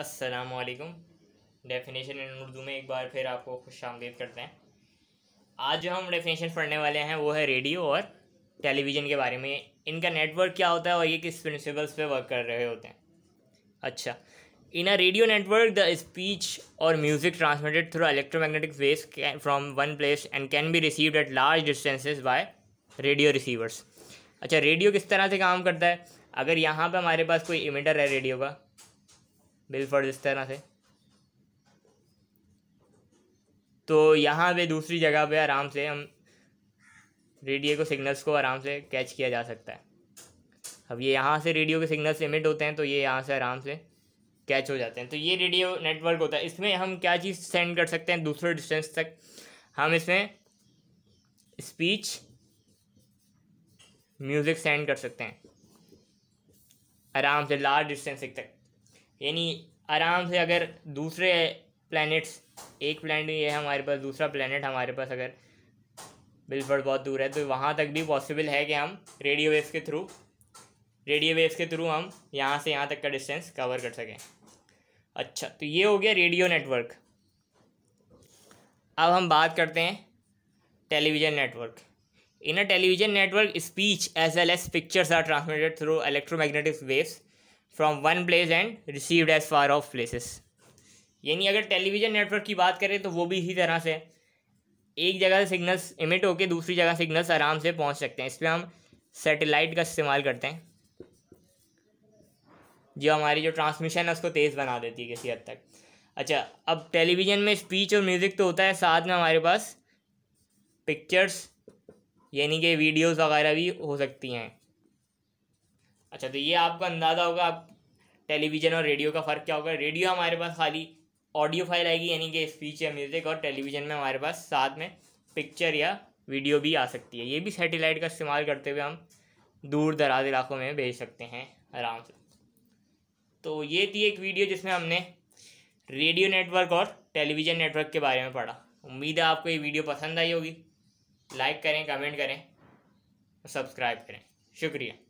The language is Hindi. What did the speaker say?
असलकम डेफिनेशन इन उर्दू में एक बार फिर आपको खुश आमदीद करते हैं आज जो हम डेफिनेशन पढ़ने वाले हैं वो है रेडियो और टेलीविज़न के बारे में इनका नेटवर्क क्या होता है और ये किस प्रिंसिपल्स पे वर्क कर रहे होते हैं अच्छा in a radio network the speech और music transmitted through electromagnetic waves from one place and can be received at large distances by radio receivers अच्छा रेडियो किस तरह से काम करता है अगर यहाँ पर हमारे पास कोई इमिटर है रेडियो का बिलफर्ड इस तरह से तो यहाँ पे दूसरी जगह पे आराम से हम रेडियो को सिग्नल्स को आराम से कैच किया जा सकता है अब ये यहाँ से रेडियो के सिग्नल्स इमिट होते हैं तो ये यहाँ से आराम से कैच हो जाते हैं तो ये रेडियो नेटवर्क होता है इसमें हम क्या चीज़ सेंड कर सकते हैं दूसरे डिस्टेंस तक हम इसमें स्पीच म्यूज़िक सेंड कर सकते हैं आराम से लार्ज डिस्टेंस तक यानी आराम से अगर दूसरे प्लैनेट्स एक प्लैनेट ये है हमारे पास दूसरा प्लानट हमारे पास अगर बिल्फर्ड बहुत दूर है तो वहाँ तक भी पॉसिबल है कि हम रेडियो वेव्स के थ्रू रेडियो वेव्स के थ्रू हम यहाँ से यहाँ तक का डिस्टेंस कवर कर सकें अच्छा तो ये हो गया रेडियो नेटवर्क अब हम बात करते हैं television network in a television network speech as well as pictures are transmitted through electromagnetic waves from one place and received as far off places यानी अगर टेलीविज़न नेटवर्क की बात करें तो वो भी इसी तरह से एक जगह से सिग्नल्स इमिट होकर दूसरी जगह सिग्नल्स आराम से पहुंच सकते हैं इस पर हम सैटेलाइट का इस्तेमाल करते हैं जो हमारी जो ट्रांसमिशन है उसको तेज़ बना देती है किसी हद तक अच्छा अब टेलीविज़न में स्पीच और म्यूज़िक तो होता है साथ में हमारे पास पिक्चर्स यानी कि वीडियोस वगैरह भी हो सकती हैं अच्छा तो ये आपको अंदाज़ा होगा आप टेलीविज़न और रेडियो का फ़र्क क्या होगा रेडियो हमारे पास खाली ऑडियो फाइल आएगी यानी कि स्पीच या म्यूज़िक और टेलीविज़न में हमारे पास साथ में पिक्चर या वीडियो भी आ सकती है ये भी सैटेलाइट का इस्तेमाल करते हुए हम दूर दराज इलाकों में भेज सकते हैं आराम से तो ये थी एक वीडियो जिसमें हमने रेडियो नेटवर्क और टेलीविज़न नेटवर्क के बारे में पढ़ा उम्मीद है आपको ये वीडियो पसंद आई होगी लाइक करें कमेंट करें सब्सक्राइब करें शुक्रिया